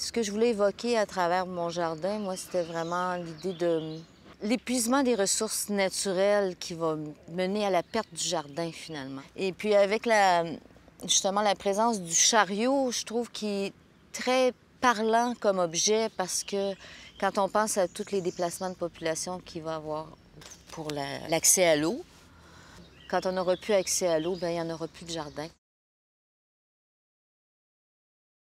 Ce que je voulais évoquer à travers mon jardin, moi, c'était vraiment l'idée de l'épuisement des ressources naturelles qui va mener à la perte du jardin, finalement. Et puis avec la, justement la présence du chariot, je trouve qu'il est très parlant comme objet parce que quand on pense à tous les déplacements de population qu'il va avoir pour l'accès à l'eau, quand on n'aura plus accès à l'eau, ben, il n'y en aura plus de jardin.